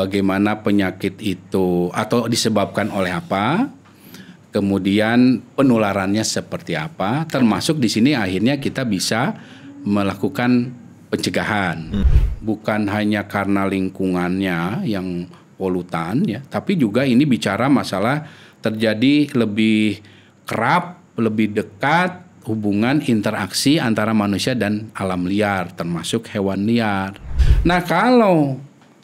bagaimana penyakit itu atau disebabkan oleh apa, kemudian penularannya seperti apa, termasuk di sini akhirnya kita bisa melakukan pencegahan, bukan hanya karena lingkungannya yang polutan ya, tapi juga ini bicara masalah terjadi lebih kerap, lebih dekat hubungan interaksi antara manusia dan alam liar, termasuk hewan liar. Nah, kalau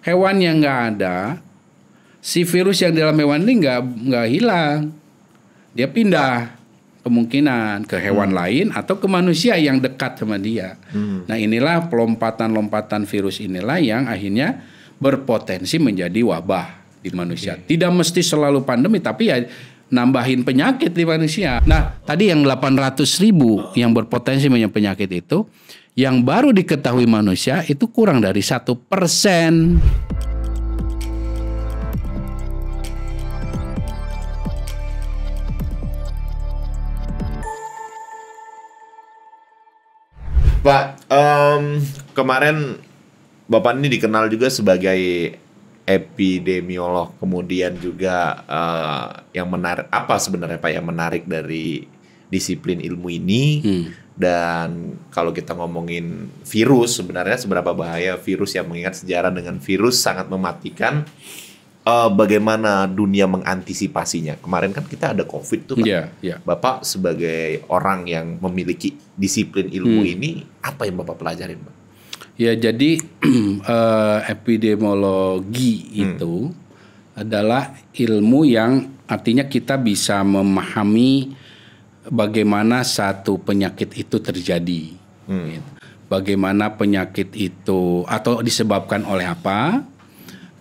hewan yang nggak ada, si virus yang dalam hewan ini nggak nggak hilang, dia pindah kemungkinan ke hewan hmm. lain atau ke manusia yang dekat sama dia. Hmm. Nah inilah pelompatan lompatan virus inilah yang akhirnya berpotensi menjadi wabah di manusia. Okay. Tidak mesti selalu pandemi, tapi ya nambahin penyakit di manusia. Nah tadi yang 800 ribu oh. yang berpotensi menjadi penyakit itu yang baru diketahui manusia itu kurang dari satu persen. Pak, um, kemarin Bapak ini dikenal juga sebagai epidemiolog, kemudian juga uh, yang menarik apa sebenarnya Pak yang menarik dari disiplin ilmu ini hmm. dan kalau kita ngomongin virus sebenarnya seberapa bahaya virus yang mengingat sejarah dengan virus sangat mematikan uh, bagaimana dunia mengantisipasinya kemarin kan kita ada covid tuh kan iya, yeah, yeah. bapak sebagai orang yang memiliki disiplin ilmu hmm. ini apa yang bapak pelajarin pak ya jadi uh, epidemiologi hmm. itu adalah ilmu yang artinya kita bisa memahami bagaimana satu penyakit itu terjadi. Hmm. Gitu. Bagaimana penyakit itu atau disebabkan oleh apa?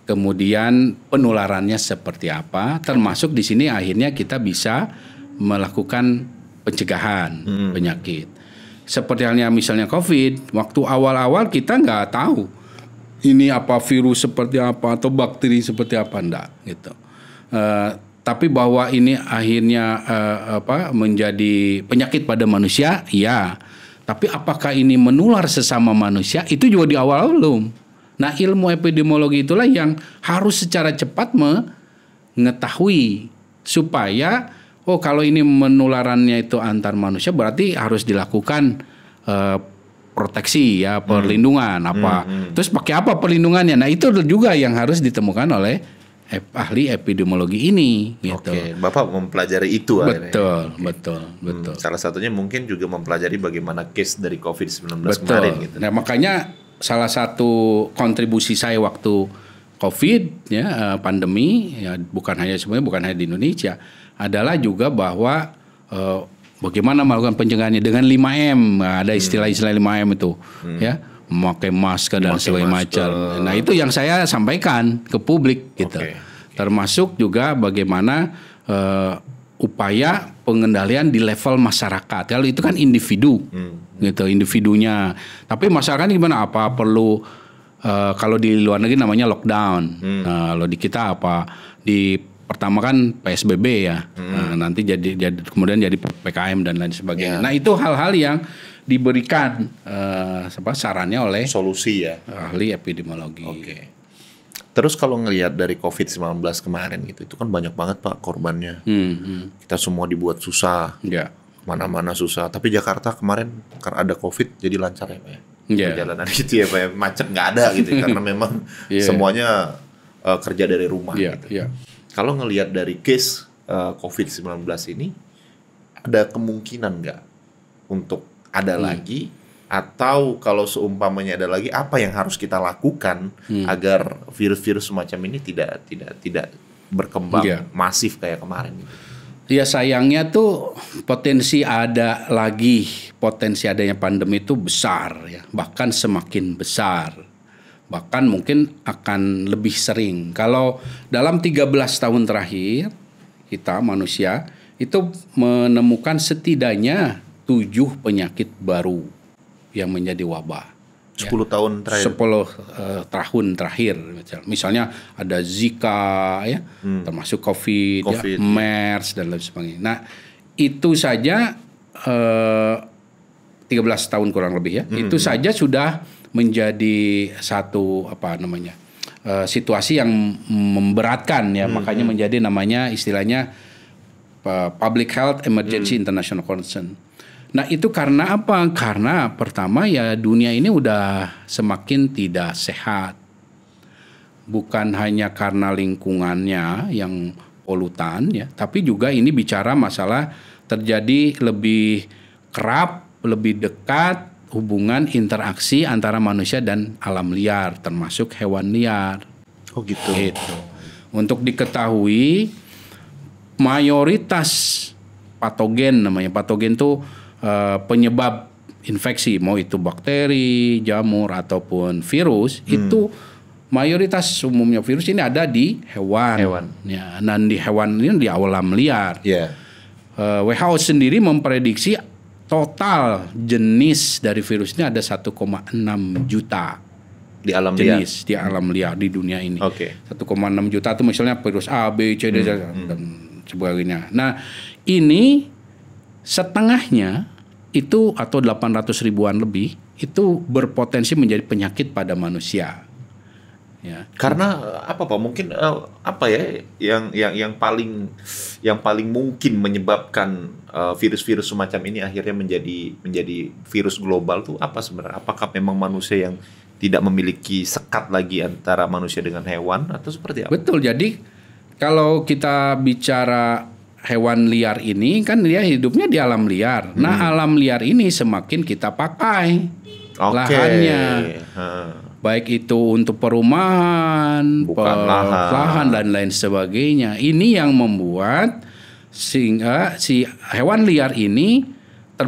Kemudian penularannya seperti apa? Termasuk di sini akhirnya kita bisa melakukan pencegahan hmm. penyakit. Seperti halnya misalnya COVID, waktu awal-awal kita nggak tahu ini apa virus seperti apa atau bakteri seperti apa enggak gitu. Uh, tapi bahwa ini akhirnya uh, apa menjadi penyakit pada manusia, ya. Tapi apakah ini menular sesama manusia? Itu juga di awal belum. Nah, ilmu epidemiologi itulah yang harus secara cepat mengetahui supaya oh kalau ini menularannya itu antar manusia berarti harus dilakukan uh, proteksi ya perlindungan hmm. apa hmm, hmm. terus pakai apa perlindungannya nah itu juga yang harus ditemukan oleh ahli epidemiologi ini gitu. Oke, Bapak mempelajari itu Betul, betul, hmm, betul. Salah satunya mungkin juga mempelajari bagaimana case dari COVID-19 betul. kemarin gitu. Nah, makanya salah satu kontribusi saya waktu COVID ya eh, pandemi ya bukan hanya sebenarnya bukan hanya di Indonesia adalah juga bahwa eh, bagaimana melakukan pencegahannya dengan 5M. ada hmm. istilah-istilah 5M itu hmm. ya memakai masker dan segala macam. Nah itu yang saya sampaikan ke publik gitu. Okay. Termasuk juga bagaimana uh, upaya pengendalian di level masyarakat. Kalau itu kan individu, hmm. gitu individunya. Tapi masyarakat gimana? Apa perlu uh, kalau di luar negeri namanya lockdown. Hmm. Nah, kalau di kita apa di pertama kan PSBB ya. Hmm. Nah, nanti jadi, jadi kemudian jadi PKM dan lain sebagainya. Yeah. Nah itu hal-hal yang diberikan uh, apa sarannya oleh solusi ya ahli epidemiologi. Oke. Okay. Terus kalau ngelihat dari COVID-19 kemarin gitu, itu kan banyak banget pak korbannya. Hmm, hmm. Kita semua dibuat susah, yeah. mana-mana susah. Tapi Jakarta kemarin karena ada COVID jadi lancar ya pak ya. Yeah. Perjalanan gitu ya pak ya? macet nggak ada gitu ya, karena memang yeah. Iya. semuanya uh, kerja dari rumah yeah, gitu. Yeah. Kalau ngelihat dari case uh, eh, COVID-19 ini, ada kemungkinan nggak untuk ada hmm. lagi atau kalau seumpamanya ada lagi apa yang harus kita lakukan hmm. agar virus-virus semacam ini tidak tidak tidak berkembang yeah. masif kayak kemarin. Ya sayangnya tuh potensi ada lagi potensi adanya pandemi itu besar ya bahkan semakin besar bahkan mungkin akan lebih sering kalau dalam 13 tahun terakhir kita manusia itu menemukan setidaknya tujuh penyakit baru yang menjadi wabah. Ya. sepuluh ya. tahun terakhir. 10 uh, eh, tahun terakhir misalnya ada Zika ya, hmm. termasuk COVID, ya, COVID. Ya, MERS dan lain sebagainya. Nah, itu saja uh, eh, 13 tahun kurang lebih ya. Hmm. Itu hmm. saja sudah menjadi satu apa namanya? Uh, situasi yang memberatkan ya, hmm. makanya hmm. menjadi namanya istilahnya uh, public health emergency hmm. international concern. Nah itu karena apa? Karena pertama ya dunia ini udah semakin tidak sehat. Bukan hanya karena lingkungannya yang polutan ya, tapi juga ini bicara masalah terjadi lebih kerap, lebih dekat hubungan interaksi antara manusia dan alam liar, termasuk hewan liar. Oh gitu. Gitu. Untuk diketahui mayoritas patogen namanya. Patogen tuh Eh, penyebab infeksi mau itu bakteri, jamur ataupun virus hmm. itu mayoritas umumnya virus ini ada di hewan. Hewan. Ya, dan di hewan ini di alam liar. Yeah. Ya. Uh, WHO sendiri memprediksi total jenis dari virus ini ada 1,6 juta di alam jenis liar. di alam liar di dunia ini. Oke. Okay. 1,6 juta itu misalnya virus A, B, C, D hmm. dan hmm. sebagainya. Nah, ini Setengahnya itu atau 800 ribuan lebih itu berpotensi menjadi penyakit pada manusia. Ya. Karena eh, apa Pak? Mungkin eh, apa ya yang yang yang paling yang paling mungkin menyebabkan eh, virus-virus uh, virus -virus semacam ini akhirnya menjadi menjadi virus global tuh apa sebenarnya? Apakah memang manusia yang tidak memiliki sekat lagi antara manusia dengan hewan atau seperti apa? Betul. Jadi kalau kita bicara hewan liar ini kan dia hidupnya di alam liar. Hmm. Nah, alam liar ini semakin kita pakai okay. lahannya. Hmm. Baik itu untuk perumahan, Bukan lahan. dan lain sebagainya. Ini yang membuat sehingga si hewan liar ini ter,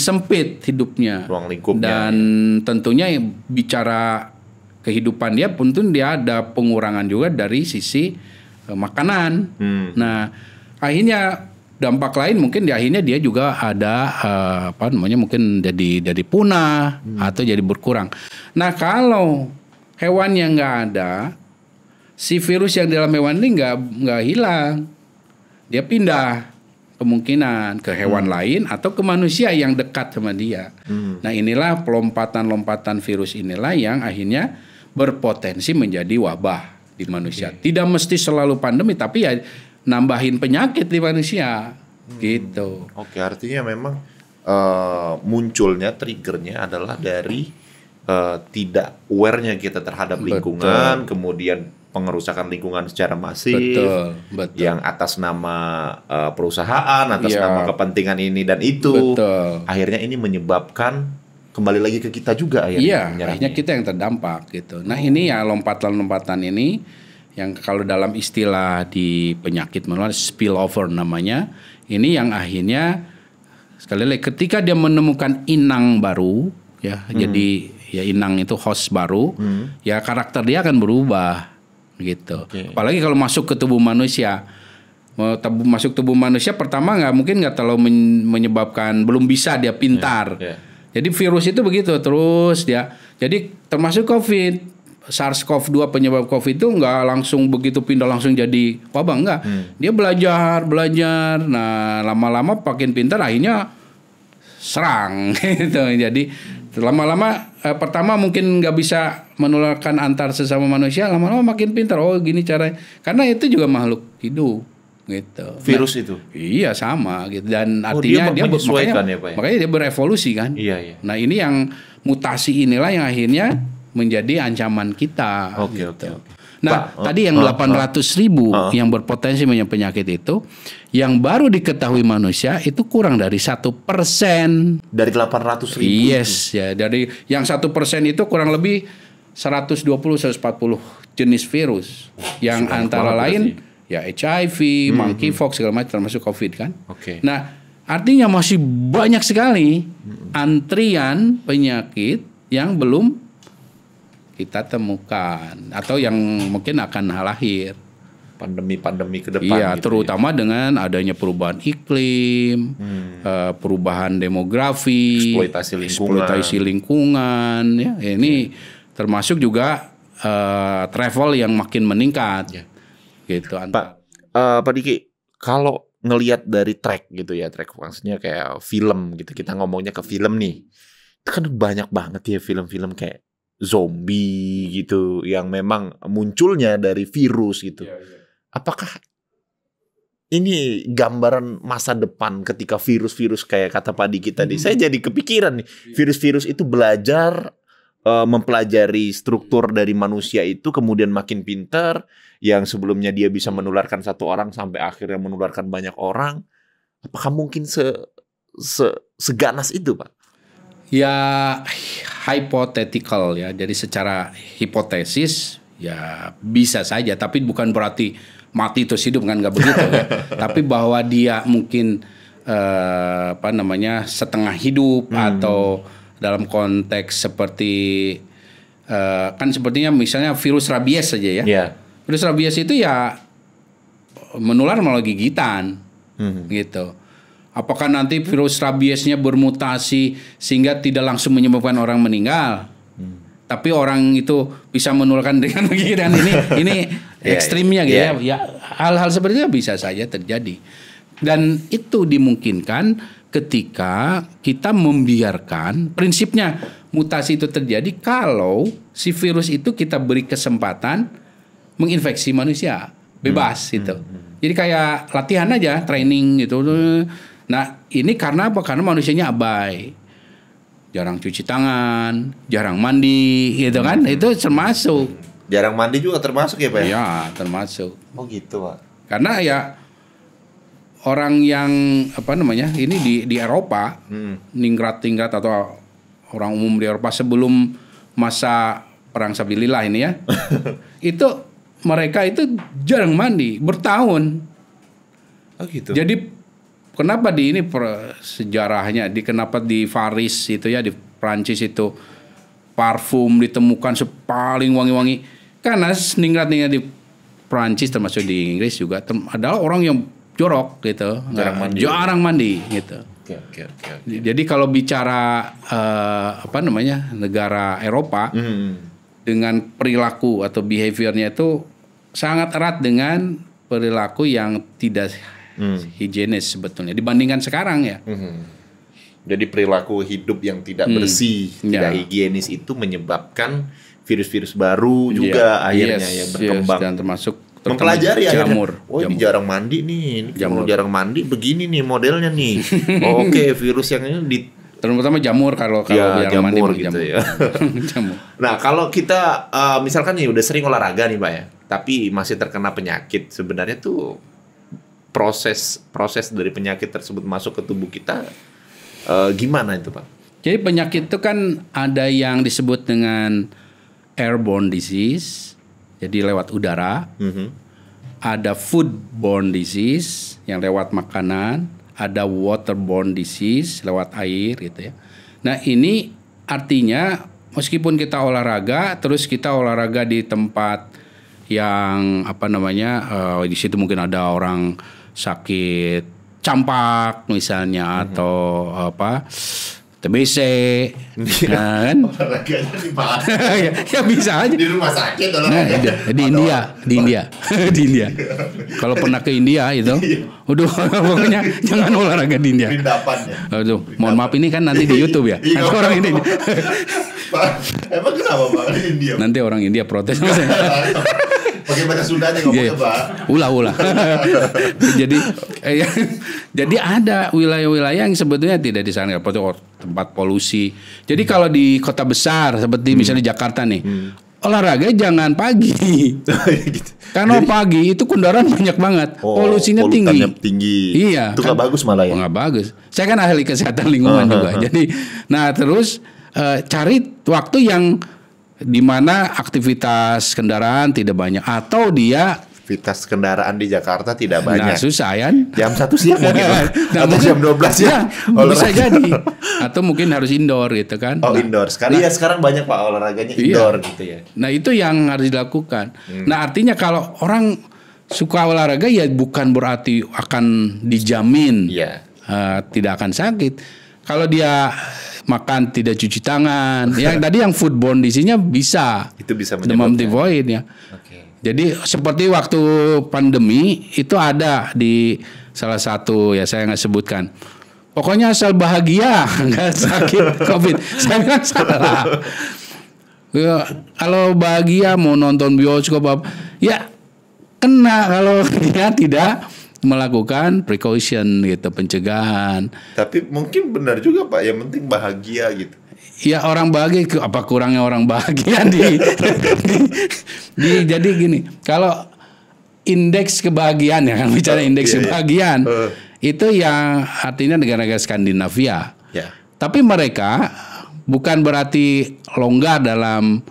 sempit hidupnya. Ruang lingkupnya. Dan ya. tentunya bicara kehidupan dia pun dia ada pengurangan juga dari sisi eh, makanan. Hmm. Nah, akhirnya dampak lain mungkin di akhirnya dia juga ada uh, apa namanya mungkin jadi jadi punah hmm. atau jadi berkurang. Nah kalau hewan yang nggak ada si virus yang dalam hewan ini nggak nggak hilang, dia pindah kemungkinan ke hewan hmm. lain atau ke manusia yang dekat sama dia. Hmm. Nah inilah pelompatan-lompatan virus inilah yang akhirnya berpotensi menjadi wabah di manusia. Okay. Tidak mesti selalu pandemi tapi ya nambahin penyakit di manusia hmm. gitu. Oke, artinya memang uh, munculnya triggernya adalah dari uh, tidak awarenya kita terhadap betul. lingkungan, kemudian pengerusakan lingkungan secara masif, betul, betul. yang atas nama uh, perusahaan, atas ya. nama kepentingan ini dan itu, betul. akhirnya ini menyebabkan kembali lagi ke kita juga ya. Iya, akhirnya kita yang terdampak gitu. Nah ini ya lompatan-lompatan ini yang kalau dalam istilah di penyakit menular spillover namanya ini yang akhirnya sekali lagi ketika dia menemukan inang baru ya hmm. jadi ya inang itu host baru hmm. ya karakter dia akan berubah gitu okay. apalagi kalau masuk ke tubuh manusia masuk tubuh manusia pertama nggak mungkin nggak terlalu menyebabkan belum bisa dia pintar yeah, yeah. jadi virus itu begitu terus dia ya. jadi termasuk covid SARS-CoV-2 penyebab COVID itu nggak langsung begitu pindah langsung jadi wabah nggak. Hmm. Dia belajar, belajar. Nah, lama-lama makin pintar akhirnya serang gitu. Jadi lama-lama eh, pertama mungkin nggak bisa menularkan antar sesama manusia, lama-lama makin pintar. Oh, gini caranya. Karena itu juga makhluk hidup gitu. Virus nah, itu. Iya, sama gitu. Dan oh, artinya dia, dia makanya, ya, Pak, ya? makanya dia berevolusi kan. Iya, iya. Nah, ini yang mutasi inilah yang akhirnya menjadi ancaman kita. Oke, gitu. oke. Okay, Nah, ba, tadi oh, yang uh, ratus ribu uh, yang berpotensi punya penyakit itu, yang baru diketahui manusia itu kurang dari satu persen dari delapan ratus ribu. Yes, itu. ya dari yang satu persen itu kurang lebih seratus seratus dua puluh, empat puluh jenis virus yang Sudah antara lain ya HIV, hmm, monkeypox hmm. segala macam termasuk COVID kan. Oke. Okay. Nah, artinya masih banyak sekali hmm. antrian penyakit yang belum kita temukan atau yang mungkin akan lahir pandemi-pandemi ke depan. Iya, gitu ya. terutama ya. dengan adanya perubahan iklim, hmm. Eh, perubahan demografi, eksploitasi lingkungan, eksploitasi lingkungan. Ya, ini hmm. termasuk juga uh, travel yang makin meningkat. Ya. Gitu. Pak, uh, Pak Diki, kalau ngelihat dari track gitu ya, track maksudnya kayak film gitu. Kita ngomongnya ke film nih. Itu kan banyak banget ya film-film kayak zombie gitu yang memang munculnya dari virus gitu. Iya, iya. Apakah ini gambaran masa depan ketika virus-virus kayak kata Pak Diki tadi. Hmm. Saya jadi kepikiran nih, iya. virus-virus itu belajar uh, mempelajari struktur dari manusia itu kemudian makin pintar yang sebelumnya dia bisa menularkan satu orang sampai akhirnya menularkan banyak orang. Apakah mungkin se, se seganas itu, Pak? ya hypothetical ya. Jadi secara hipotesis ya bisa saja tapi bukan berarti mati terus hidup kan nggak begitu ya. tapi bahwa dia mungkin eh, apa namanya setengah hidup hmm. atau dalam konteks seperti eh, kan sepertinya misalnya virus rabies saja ya. Yeah. Virus rabies itu ya menular melalui gigitan. Hmm. Gitu. Apakah nanti virus rabiesnya bermutasi sehingga tidak langsung menyebabkan orang meninggal? Hmm. Tapi orang itu bisa menularkan dengan pikiran ini ini ya, ekstrimnya gitu ya. Ya. ya. Hal-hal seperti itu bisa saja terjadi. Dan itu dimungkinkan ketika kita membiarkan prinsipnya mutasi itu terjadi kalau si virus itu kita beri kesempatan menginfeksi manusia bebas hmm. gitu. Hmm. hmm. Jadi kayak latihan aja, training gitu Nah, ini karena apa? Karena manusianya abai. Jarang cuci tangan, jarang mandi, gitu kan? Hmm. Itu termasuk. Jarang mandi juga termasuk ya, Pak? Ya? Iya, termasuk. Oh, gitu, Pak. Karena ya orang yang apa namanya? Ini di di Eropa, hmm. ningrat-ningrat atau orang umum di Eropa sebelum masa perang sabilillah ini ya. itu mereka itu jarang mandi bertahun. Oh gitu. Jadi kenapa di ini per, sejarahnya di kenapa di Paris itu ya di Prancis itu parfum ditemukan sepaling wangi-wangi karena ningrat-ningrat di Prancis termasuk di Inggris juga adalah orang yang jorok gitu jarang mandi, jarang mandi gitu okay, okay, okay, jadi kalau bicara uh, apa namanya negara Eropa mm. dengan perilaku atau behaviornya itu sangat erat dengan perilaku yang tidak hmm. higienis sebetulnya dibandingkan sekarang ya. Hmm. Jadi perilaku hidup yang tidak hmm. bersih, tidak ya. higienis itu menyebabkan virus-virus baru juga yeah. akhirnya yes. yang berkembang yes. dan termasuk mempelajari jamur. oh jamur. ini jarang mandi nih, ini jamur jarang mandi begini nih modelnya nih. oh, Oke, okay, virus yang ini di terutama jamur kalau kalau ya, jamur mandi gitu jamur. ya. jamur. Nah, kalau kita uh, misalkan nih udah sering olahraga nih, Pak ya, tapi masih terkena penyakit, sebenarnya tuh proses proses dari penyakit tersebut masuk ke tubuh kita e, gimana itu pak? Jadi penyakit itu kan ada yang disebut dengan airborne disease, jadi lewat udara. Mm -hmm. Ada foodborne disease yang lewat makanan, ada waterborne disease lewat air gitu ya. Nah ini artinya meskipun kita olahraga, terus kita olahraga di tempat yang apa namanya uh, di situ mungkin ada orang sakit campak misalnya hmm. atau apa TBC iya. ya kan olahraganya ya, ya bisa aja di rumah sakit nah, di, India di India di India kalau pernah ke India itu udah iya. pokoknya jangan olahraga di India aduh mohon maaf ini kan nanti di YouTube ya iya. nanti orang ini emang kenapa pak India nanti orang India protes Pakai bahasa aja ngomongnya, iya, iya. Pak. Ulah, ulah. jadi eh, ya, jadi ada wilayah-wilayah yang sebetulnya tidak disarankan tempat polusi. Jadi hmm. kalau di kota besar seperti hmm. misalnya Jakarta nih, hmm olahraga jangan pagi. gitu. Karena Jadi, pagi itu kendaraan banyak banget, oh, polusinya tinggi. tinggi. Iya. Itu kan, gak bagus malah ya. Oh, gak bagus. Saya kan ahli kesehatan lingkungan uh, juga. Jadi nah terus uh, cari waktu yang di mana aktivitas kendaraan tidak banyak atau dia aktivitas kendaraan di Jakarta tidak nah, banyak. Nah, susah ya. Jam satu siang mungkin. Nah, Atau mungkin, jam 12 ya. ya bisa jadi. Atau mungkin harus indoor gitu kan. Oh, nah, indoor. Sekarang nah, ya sekarang banyak Pak olahraganya iya. indoor gitu ya. Nah, itu yang harus dilakukan. Hmm. Nah, artinya kalau orang suka olahraga ya bukan berarti akan dijamin yeah. Iya. uh, tidak akan sakit. Kalau dia makan tidak cuci tangan. Ya, yang tadi yang foodborne di sini bisa. Itu bisa demam tifoid ya. Okay. Jadi seperti waktu pandemi itu ada di salah satu ya saya nggak sebutkan. Pokoknya asal bahagia nggak sakit covid. saya nggak salah. Ya, kalau bahagia mau nonton bioskop apa ya kena kalau ya tidak melakukan precaution gitu pencegahan. Tapi mungkin benar juga Pak, yang penting bahagia gitu. Ya orang bahagia apa kurangnya orang bahagia di, di, di jadi gini, kalau indeks kebahagiaan ya kan bicara oh, indeks iya. iya. kebahagiaan Uh. itu yang artinya negara-negara Skandinavia. Yeah. Tapi mereka bukan berarti longgar dalam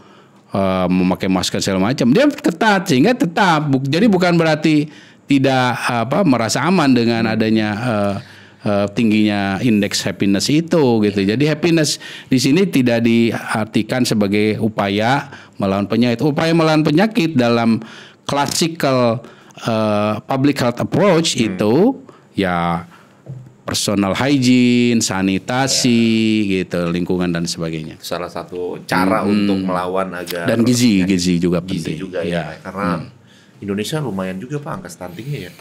uh, memakai masker segala macam. Dia ketat sehingga tetap. Jadi bukan berarti tidak apa merasa aman dengan adanya uh, uh, tingginya indeks happiness itu gitu. Iya. Jadi happiness di sini tidak diartikan sebagai upaya melawan penyakit. Upaya melawan penyakit dalam classical uh, public health approach hmm. itu ya personal hygiene, sanitasi, ya. gitu, lingkungan dan sebagainya. Salah satu cara hmm. untuk melawan agar dan gizi, gizi juga gizi penting. juga ya, ya karena hmm Indonesia lumayan juga Pak angka stuntingnya ya.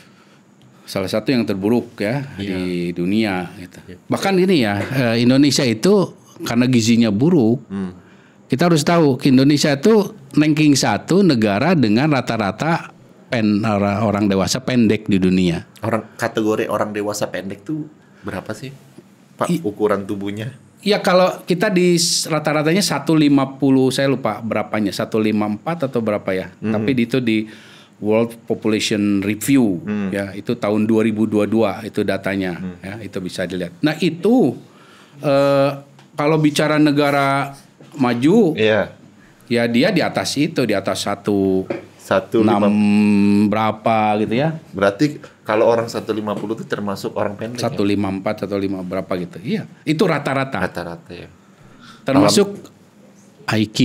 Salah satu yang terburuk ya yeah. di iya. dunia gitu. Yeah. Bahkan ini ya eh, Indonesia itu karena gizinya buruk. Hmm. Kita harus tahu Indonesia itu ranking satu negara dengan rata-rata pen orang dewasa pendek di dunia. Orang kategori orang dewasa pendek tuh berapa sih? Pak I, ukuran tubuhnya? Ya kalau kita di rata-ratanya 150 saya lupa berapanya 154 atau berapa ya. Mm -hmm. Tapi itu di World Population Review hmm. ya itu tahun 2022 itu datanya hmm. ya itu bisa dilihat. Nah itu eh, kalau bicara negara maju yeah. ya dia di atas itu di atas satu satu enam berapa gitu ya? Berarti kalau orang satu lima puluh itu termasuk orang pendek. Ya? Satu lima empat ya? lima berapa gitu. Iya. Itu rata-rata. Rata-rata ya. Termasuk IQ.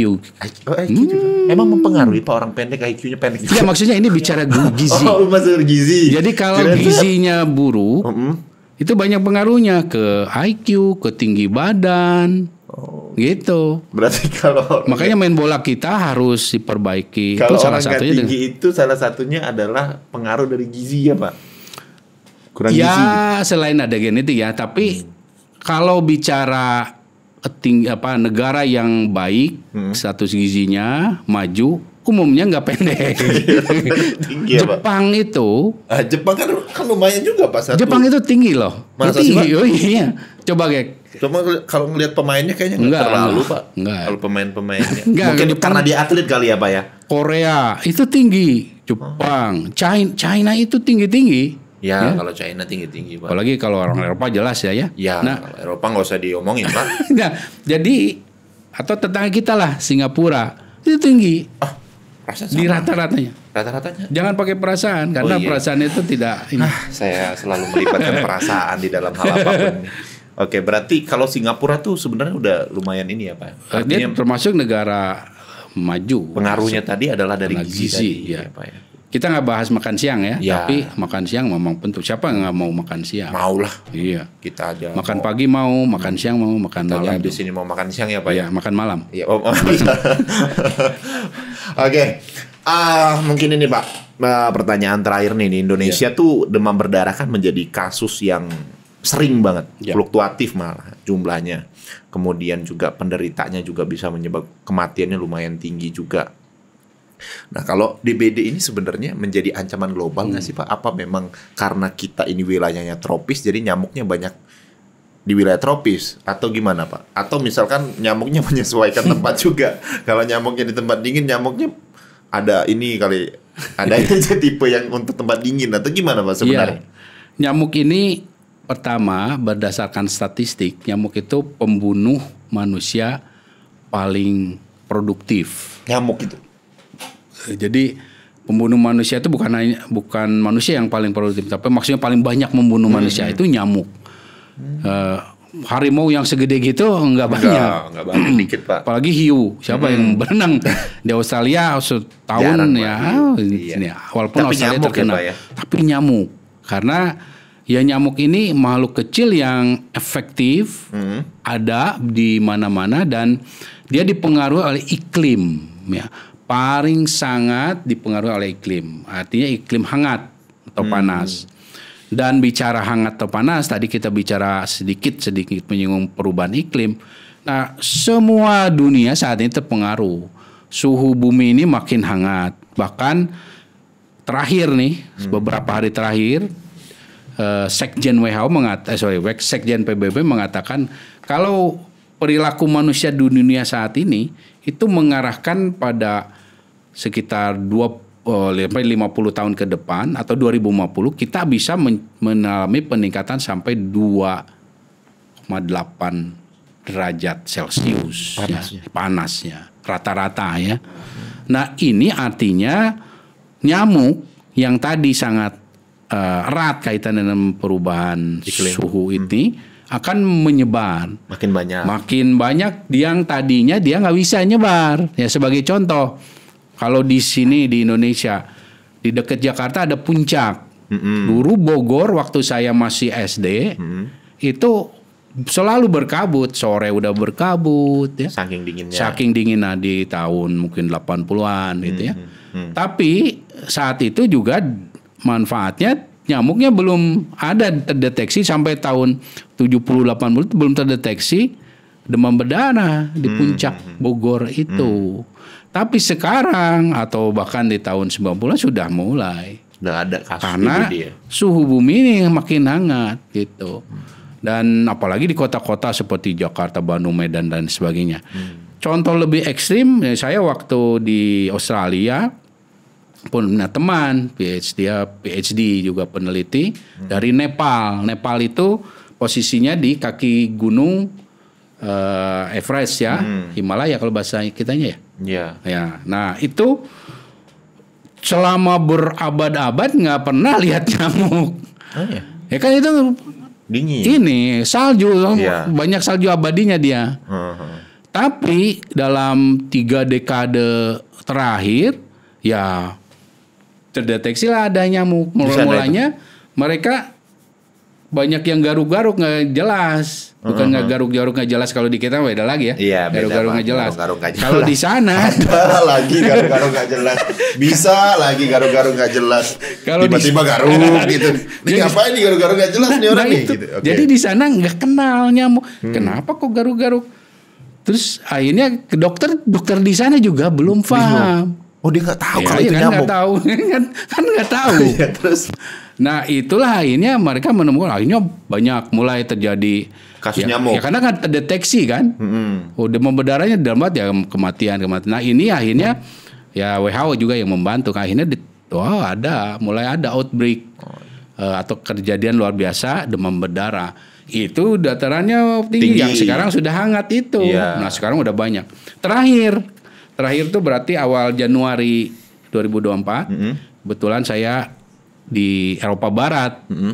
oh, IQ hmm. Emang mempengaruhi pak orang pendek IQ-nya pendek. Iya maksudnya ini bicara gizi. oh maksud gizi. Jadi kalau Jadi, gizinya buruk, mm -hmm. itu banyak pengaruhnya ke IQ, ke tinggi badan. Oh. Gitu. Berarti kalau makanya main bola kita harus diperbaiki. Kalau itu salah orang satunya tinggi dengan... itu salah satunya adalah pengaruh dari gizi ya pak. Kurang ya, gizi. Ya selain ada genetik ya, tapi hmm. kalau bicara tinggi apa negara yang baik hmm. status gizinya maju umumnya nggak pendek. tinggi ya, Jepang Pak. itu. Ah, Jepang kan, kan lumayan juga Pak. Satu. Jepang itu tinggi loh. Masa tinggi, oh, iya. Coba kayak Cuma kalau ngelihat pemainnya kayaknya nggak terlalu enggak, Pak. Enggak. Kalau pemain-pemainnya. enggak, Mungkin Jepang, karena dia atlet kali ya Pak ya. Korea itu tinggi. Jepang, oh. China, China itu tinggi-tinggi. Ya, ya. kalau China tinggi-tinggi Pak. Apalagi kalau orang hmm. Eropa jelas ya ya. Ya, nah, Eropa nggak usah diomongin Pak. nah, jadi atau tetangga kita lah Singapura itu tinggi. Oh, di rata-ratanya. Rata-ratanya. Jangan pakai perasaan karena oh, iya. perasaan itu tidak ah, ini. Nah, saya selalu melibatkan perasaan di dalam hal apapun. Oke, berarti kalau Singapura tuh sebenarnya udah lumayan ini ya Pak. Eh, Artinya Dia termasuk negara maju. Pengaruhnya tadi adalah dari gizi, gizi tadi, ya. ya Pak ya kita nggak bahas makan siang ya, ya, tapi makan siang memang penting. Siapa nggak mau makan siang? Mau lah. Iya. Kita aja. Makan mau. pagi mau, makan siang mau, makan kita malam. Di sini mau makan siang ya pak Iya, ya? Makan malam. Iya. Oh, oh, iya. Oke, okay. Ah, mungkin ini pak uh, pertanyaan terakhir nih di Indonesia ya. tuh demam berdarah kan menjadi kasus yang sering banget, ya. fluktuatif malah jumlahnya. Kemudian juga penderitanya juga bisa menyebab kematiannya lumayan tinggi juga Nah, kalau DBD ini sebenarnya menjadi ancaman global nggak hmm. sih Pak? Apa memang karena kita ini wilayahnya tropis jadi nyamuknya banyak di wilayah tropis atau gimana Pak? Atau misalkan nyamuknya menyesuaikan tempat juga. Kalau nyamuknya di tempat dingin, nyamuknya ada ini kali ada aja tipe yang untuk tempat dingin atau gimana Pak sebenarnya? Ya. Nyamuk ini pertama berdasarkan statistik, nyamuk itu pembunuh manusia paling produktif. Nyamuk itu. Eh, jadi pembunuh manusia itu bukan hanya bukan manusia yang paling produktif, tapi maksudnya paling banyak membunuh hmm. manusia hmm. itu nyamuk. Hmm. Uh, harimau yang segede gitu nggak banyak. Enggak banyak dikit, Pak. Apalagi hiu. Siapa hmm. yang berenang di Australia setahun Jarang, ya. iya. Walaupun Tapi Australia terkena. Ya, ya? Tapi nyamuk. Karena ya nyamuk ini makhluk kecil yang efektif hmm. ada di mana-mana dan dia dipengaruhi oleh iklim ya paling sangat dipengaruhi oleh iklim. Artinya iklim hangat atau hmm. panas. Dan bicara hangat atau panas, tadi kita bicara sedikit sedikit menyinggung perubahan iklim. Nah, semua dunia saat ini terpengaruh. Suhu bumi ini makin hangat. Bahkan terakhir nih, hmm. beberapa hari terakhir, eh, Sekjen WHO mengat eh, sorry, Sekjen PBB mengatakan kalau perilaku manusia di dunia saat ini itu mengarahkan pada sekitar eh, lima 50 tahun ke depan atau 2050 kita bisa mengalami peningkatan sampai 2,8 derajat Celcius hmm, panasnya. Ya, panasnya rata-rata ya. Nah, ini artinya nyamuk yang tadi sangat uh, erat kaitan dengan perubahan Iklim. suhu hmm. ini akan menyebar. Makin banyak. Makin banyak yang tadinya dia nggak bisa nyebar. Ya sebagai contoh, kalau di sini di Indonesia di dekat Jakarta ada puncak. Mm-hmm. Dulu Bogor waktu saya masih SD mm-hmm. itu selalu berkabut, sore udah berkabut ya. Saking dinginnya. Saking dingin nah, di tahun mungkin 80-an gitu mm-hmm. ya. Mm-hmm. Tapi saat itu juga manfaatnya nyamuknya belum ada terdeteksi sampai tahun 70 80 belum terdeteksi demam berdarah di mm. puncak Bogor itu. Mm. Tapi sekarang atau bahkan di tahun 90 sudah mulai. Sudah ada kasus Karena dia. suhu bumi ini makin hangat gitu. Dan apalagi di kota-kota seperti Jakarta, Bandung, Medan dan sebagainya. Hmm. Contoh lebih ekstrim, ya saya waktu di Australia pun punya teman PhD PhD juga peneliti hmm. dari Nepal. Nepal itu posisinya di kaki gunung uh, Everest ya, hmm. Himalaya kalau bahasa kitanya ya. Yeah. Ya. Nah, itu selama berabad-abad nggak pernah lihat nyamuk. Oh, yeah. Ya kan itu dingin. Ini salju yeah. banyak salju abadinya dia. Uh -huh. Tapi dalam tiga dekade terakhir ya terdeteksi lah ada nyamuk. mulanya mereka banyak yang garuk-garuk nggak jelas bukan nggak mm -hmm. garuk-garuk nggak jelas kalau di kita beda lagi ya iya, garuk-garuk nggak jelas, jelas. kalau di sana ada lagi garuk-garuk nggak jelas bisa lagi garuk-garuk nggak jelas kalau tiba-tiba garuk gitu ini jadi, ngapain ini garuk-garuk nggak jelas nah, nih orang nah nih gitu. okay. jadi di sana nggak kenal nyamuk hmm. kenapa kok garuk-garuk terus akhirnya ke dokter dokter di sana juga belum paham Oh dia nggak tahu ya, kalau itu kan iya, nyamuk. Gak tahu kan kan nggak tahu. ya, terus. Nah itulah akhirnya mereka menemukan akhirnya banyak mulai terjadi kasus ya, nyamuk. Ya karena kan terdeteksi kan. -hmm. Oh demam berdarahnya dalam ya kematian kematian. Nah ini akhirnya hmm. ya WHO juga yang membantu. Akhirnya di, oh ada mulai ada outbreak oh. uh, atau kejadian luar biasa demam berdarah itu datarannya tinggi, tinggi. yang sekarang sudah hangat itu. Yeah. Nah sekarang udah banyak. Terakhir terakhir tuh berarti awal Januari 2024 mm -hmm. kebetulan saya di Eropa Barat mm -hmm.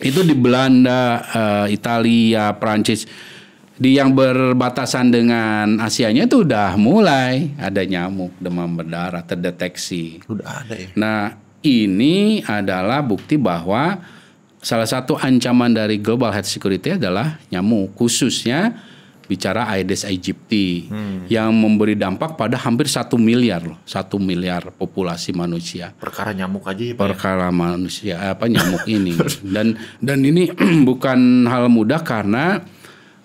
itu di Belanda uh, Italia Prancis di yang berbatasan dengan Asianya itu udah mulai ada nyamuk demam berdarah terdeteksi. Udah ada ya. Nah, ini adalah bukti bahwa salah satu ancaman dari global health security adalah nyamuk khususnya bicara Aedes aegypti hmm. yang memberi dampak pada hampir satu miliar loh satu miliar populasi manusia perkara nyamuk aja ya, ya? perkara ya? manusia eh, apa nyamuk ini dan dan ini bukan hal mudah karena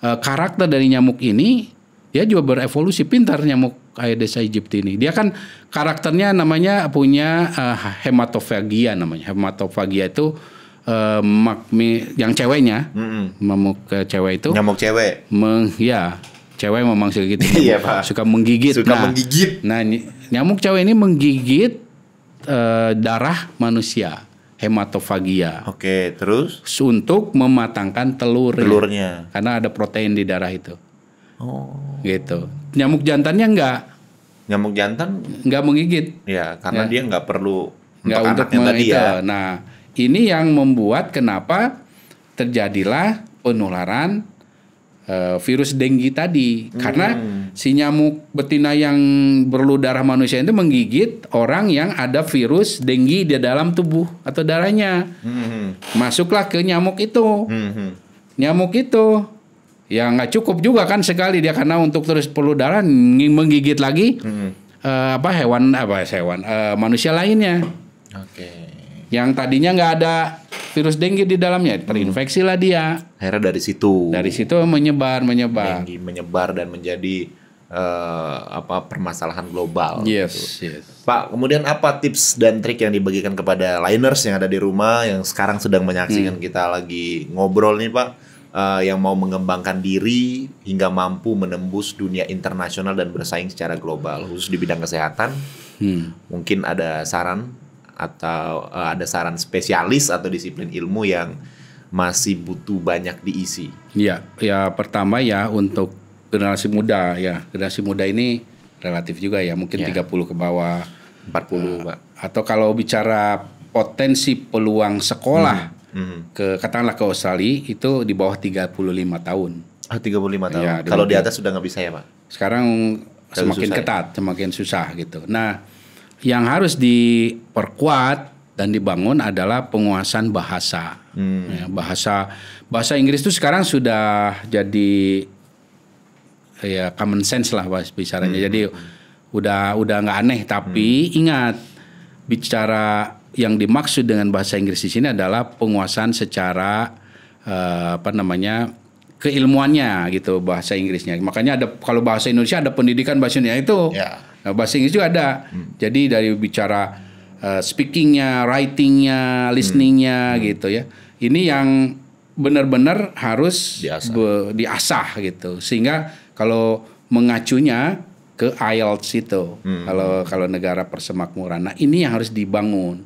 uh, karakter dari nyamuk ini dia juga berevolusi pintar nyamuk Aedes aegypti ini dia kan karakternya namanya punya uh, hematofagia namanya hematofagia itu Eh, mak makmi yang ceweknya mm-hmm. cewek itu nyamuk cewek meng ya cewek memang suka gitu iya, Pak. suka menggigit suka nah, menggigit nah nyamuk cewek ini menggigit uh, darah manusia hematofagia. Oke, terus untuk mematangkan telur Telurnya. Karena ada protein di darah itu. Oh. Gitu. Nyamuk jantannya enggak. Nyamuk jantan enggak menggigit. Ya, karena ya. dia enggak perlu enggak untuk, untuk tadi ya. Nah, ini yang membuat kenapa terjadilah penularan e, virus denggi tadi hmm. karena si nyamuk betina yang berlu darah manusia itu menggigit orang yang ada virus denggi di dalam tubuh atau darahnya hmm. masuklah ke nyamuk itu hmm. nyamuk itu ya nggak cukup juga kan sekali dia karena untuk terus perlu darah menggigit lagi hmm. e, apa hewan apa hewan e, manusia lainnya okay yang tadinya nggak ada virus dengue di dalamnya terinfeksi lah dia akhirnya dari situ dari situ menyebar menyebar dengue menyebar dan menjadi uh, apa permasalahan global gitu. yes, gitu. yes pak kemudian apa tips dan trik yang dibagikan kepada liners yang ada di rumah yang sekarang sedang menyaksikan hmm. kita lagi ngobrol nih pak uh, yang mau mengembangkan diri hingga mampu menembus dunia internasional dan bersaing secara global khusus di bidang kesehatan hmm. mungkin ada saran atau uh, ada saran spesialis atau disiplin ilmu yang masih butuh banyak diisi? Iya, ya pertama ya untuk generasi muda ya. Generasi muda ini relatif juga ya, mungkin ya. 30 ke bawah, 40, uh, Pak. Atau kalau bicara potensi peluang sekolah hmm. Hmm. ke katakanlah ke Australia itu di bawah 35 tahun. Ah, oh, 35 iya, tahun. Ya, kalau di atas sudah nggak bisa ya, Pak. Sekarang semakin ya? ketat, ya? semakin susah gitu. Nah, yang harus diperkuat dan dibangun adalah penguasaan bahasa. Hmm. Ya, bahasa bahasa Inggris itu sekarang sudah jadi ya common sense lah bicaranya. Hmm. Jadi udah udah nggak aneh tapi hmm. ingat bicara yang dimaksud dengan bahasa Inggris di sini adalah penguasaan secara uh, apa namanya keilmuannya gitu bahasa Inggrisnya. Makanya ada kalau bahasa Indonesia ada pendidikan bahasa Indonesia itu. Yeah Nah, bahasa Inggris juga ada. Hmm. Jadi dari bicara uh, speakingnya, writingnya, listeningnya hmm. hmm. gitu ya. Ini yang benar-benar harus diasah. Be, diasah gitu. Sehingga kalau mengacunya ke IELTS itu hmm. kalau kalau negara persemakmuran. Nah ini yang harus dibangun.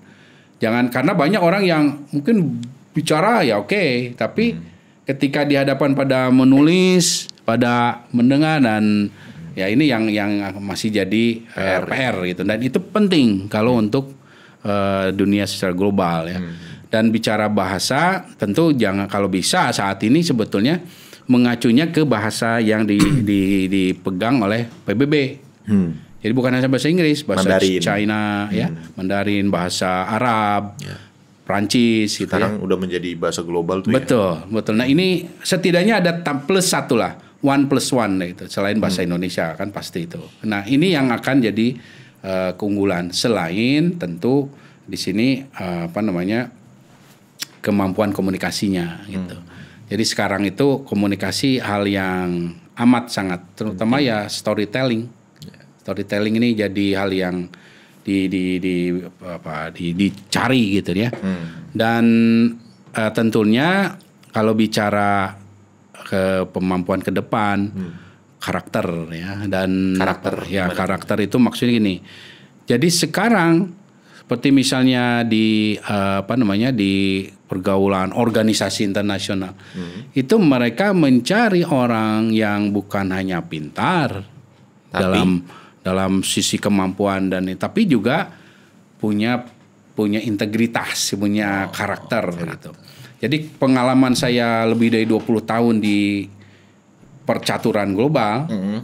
Jangan karena banyak orang yang mungkin bicara ya oke, okay, tapi hmm. ketika dihadapan pada menulis, pada mendengar dan Ya ini yang yang masih jadi eh, PR, PR gitu dan itu penting kalau hmm. untuk uh, dunia secara global ya. Hmm. Dan bicara bahasa tentu jangan kalau bisa saat ini sebetulnya mengacunya ke bahasa yang di, di, dipegang oleh PBB. Hmm. Jadi bukan hanya bahasa Inggris, bahasa Mandarin. China ya. hmm. ya, Mandarin, bahasa Arab. Yeah. Prancis gitu sekarang ya. udah menjadi bahasa global tuh ya. betul ya? betul nah ini setidaknya ada plus satu lah one plus one itu selain bahasa hmm. Indonesia kan pasti itu. Nah ini yang akan jadi uh, keunggulan selain tentu di sini uh, apa namanya kemampuan komunikasinya gitu. Hmm. Jadi sekarang itu komunikasi hal yang amat sangat terutama hmm. ya storytelling. Ya. Storytelling ini jadi hal yang di di di apa di dicari gitu ya. Hmm. Dan uh, tentunya kalau bicara ke pemampuan ke depan hmm. karakter ya dan karakter ya karakter itu maksudnya gini jadi sekarang seperti misalnya di eh, apa namanya di pergaulan organisasi internasional hmm. itu mereka mencari orang yang bukan hanya pintar tapi, dalam dalam sisi kemampuan dan tapi juga punya punya integritas punya oh, karakter, karakter gitu jadi pengalaman saya lebih dari 20 tahun di percaturan global, mm -hmm.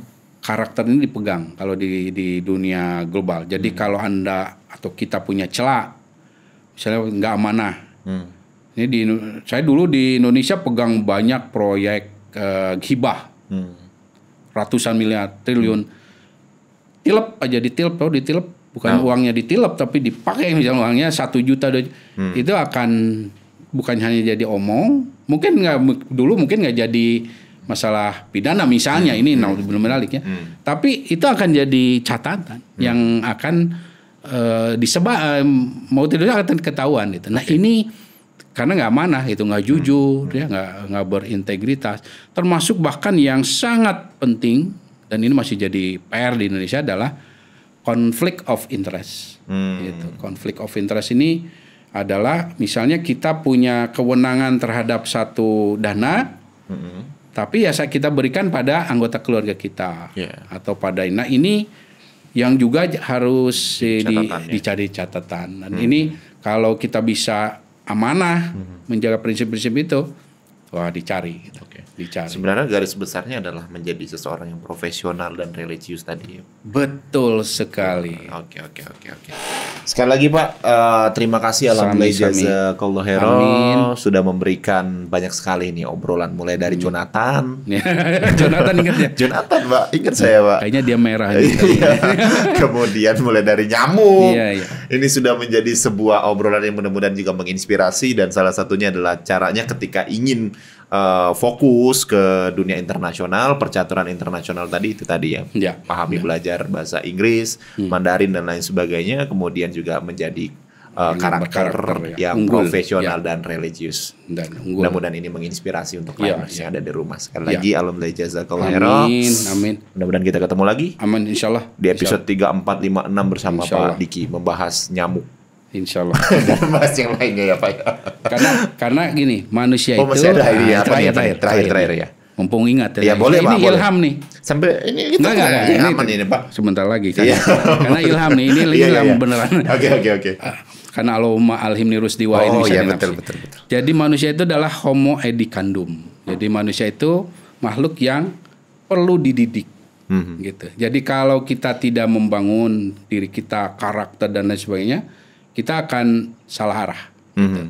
karakter ini dipegang kalau di di dunia global. Jadi mm -hmm. kalau Anda atau kita punya celah, misalnya nggak amanah. Mm. Ini di saya dulu di Indonesia pegang banyak proyek uh, hibah. Mm. Ratusan miliar, triliun. Mm. Tilep aja ditilep, tahu ditilep bukan nah. uangnya ditilep tapi dipakai misalnya uangnya satu juta hmm. itu akan bukan hanya jadi omong, mungkin nggak dulu mungkin nggak jadi masalah pidana misalnya hmm. ini hmm. Nah, belum menarik ya. Hmm. Tapi itu akan jadi catatan hmm. yang akan uh, eh, disebab uh, eh, mau tidak akan ketahuan gitu. Nah, okay. ini karena nggak mana itu nggak hmm. jujur hmm. ya nggak nggak berintegritas termasuk bahkan yang sangat penting dan ini masih jadi PR di Indonesia adalah konflik of interest hmm. gitu konflik of interest ini adalah misalnya kita punya kewenangan terhadap satu dana, mm -hmm. tapi ya kita berikan pada anggota keluarga kita yeah. atau pada nah ini yang juga harus di, dicari ya. catatan. Dan mm -hmm. ini kalau kita bisa amanah mm -hmm. menjaga prinsip-prinsip itu, Wah dicari, gitu. okay. dicari. Sebenarnya garis besarnya adalah menjadi seseorang yang profesional dan religius tadi. Betul sekali. Oke oke oke oke. Sekali lagi Pak, uh, terima kasih alhamdulillah sudah memberikan banyak sekali nih obrolan mulai dari hmm. Jonathan. Jonathan ingat ya? Jonathan Pak, ingat saya Pak. Kayaknya dia merah. Gitu. Kemudian mulai dari nyamuk. Iya, iya. Ini sudah menjadi sebuah obrolan yang mudah-mudahan juga menginspirasi dan salah satunya adalah caranya ketika ingin uh, fokus ke dunia internasional, percaturan internasional tadi itu tadi ya, ya. pahami ya. belajar bahasa Inggris, hmm. Mandarin dan lain sebagainya, kemudian juga menjadi uh, karakter, karakter ya. yang unggul, profesional ya. dan religius. Dan Mudah-mudahan ini menginspirasi untuk ya, ya. yang ada di rumah. Sekali ya. lagi, alhamdulillah jazakallah Amin, amin. Mudah-mudahan kita ketemu lagi. Amin, insyaallah Di episode insya empat 3, 4, 5, 6 bersama Pak Diki membahas nyamuk Insya Allah. Dan yang lainnya ya Pak. Ya. karena karena gini manusia oh, itu. ada ini ya, ya terakhir, terakhir, terakhir, terakhir, ya. Mumpung ingat ya. Ya boleh Pak. Ini ilham nih. Sampai ini kita nggak ini aman ini Pak. Sebentar lagi. kan? karena ilham nih ini iya, iya, ilham beneran. Oke oke oke. Ah, karena Allahumma alhimni rusdiwa oh, ini betul, betul, betul. Jadi manusia itu adalah homo edikandum. Jadi manusia itu makhluk yang perlu dididik -hmm. gitu. Jadi kalau kita tidak membangun diri kita karakter dan lain sebagainya, kita akan salah arah. Mm -hmm.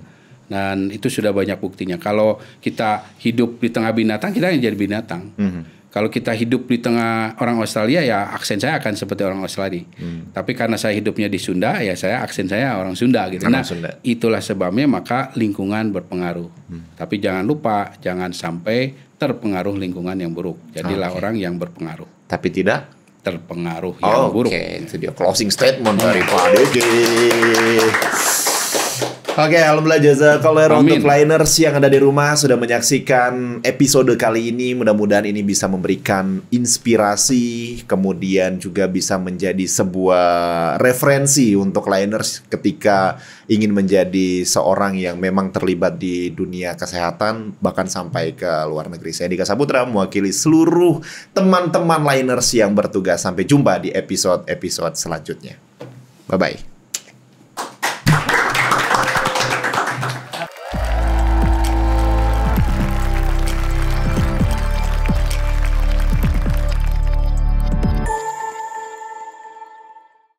Dan itu sudah banyak buktinya. Kalau kita hidup di tengah binatang, kita yang jadi binatang. Mm -hmm. Kalau kita hidup di tengah orang Australia, ya aksen saya akan seperti orang Australia. Mm. Tapi karena saya hidupnya di Sunda, ya saya aksen saya orang Sunda gitu. Orang nah, Sunda. itulah sebabnya maka lingkungan berpengaruh. Mm. Tapi jangan lupa, jangan sampai terpengaruh lingkungan yang buruk. Jadilah okay. orang yang berpengaruh. Tapi tidak terpengaruh yang okay, buruk. Oke, itu dia closing statement dari Pak Dede. Oke, okay, alhamdulillah Kalau untuk liners yang ada di rumah sudah menyaksikan episode kali ini. Mudah-mudahan ini bisa memberikan inspirasi, kemudian juga bisa menjadi sebuah referensi untuk liners ketika ingin menjadi seorang yang memang terlibat di dunia kesehatan bahkan sampai ke luar negeri. Saya Dika Saputra mewakili seluruh teman-teman liners yang bertugas. Sampai jumpa di episode-episode selanjutnya. Bye bye.